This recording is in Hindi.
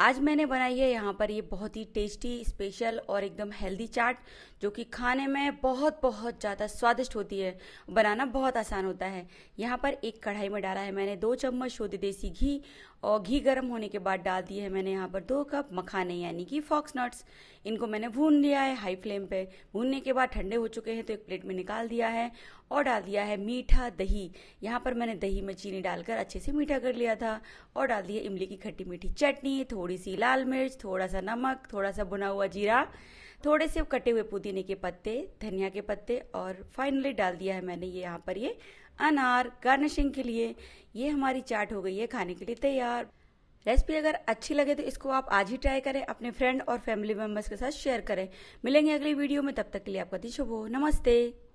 आज मैंने बनाई है यहाँ पर ये बहुत ही टेस्टी स्पेशल और एकदम हेल्दी चाट जो कि खाने में बहुत बहुत ज़्यादा स्वादिष्ट होती है बनाना बहुत आसान होता है यहाँ पर एक कढ़ाई में डाला है मैंने दो चम्मच शुद्ध देसी घी और घी गर्म होने के बाद डाल दिए है मैंने यहाँ पर दो कप मखाने यानी कि फॉक्स नट्स इनको मैंने भून लिया है हाई फ्लेम पर भूनने के बाद ठंडे हो चुके हैं तो एक प्लेट में निकाल दिया है और डाल दिया है मीठा दही यहाँ पर मैंने दही में चीनी डालकर अच्छे से मीठा कर लिया था और डाल दिया इमली की खट्टी मीठी चटनी थोड़ी थोड़ी सी लाल मिर्च थोड़ा सा नमक थोड़ा सा बुना हुआ जीरा थोड़े से कटे हुए पुदीने के पत्ते धनिया के पत्ते और फाइनली डाल दिया है मैंने ये यहाँ पर ये अनार गार्निशिंग के लिए ये हमारी चाट हो गई है खाने के लिए तैयार रेसिपी अगर अच्छी लगे तो इसको आप आज ही ट्राई करें अपने फ्रेंड और फैमिली मेंबर्स के साथ शेयर करें मिलेंगे अगली वीडियो में तब तक के लिए आपका दिशो हो नमस्ते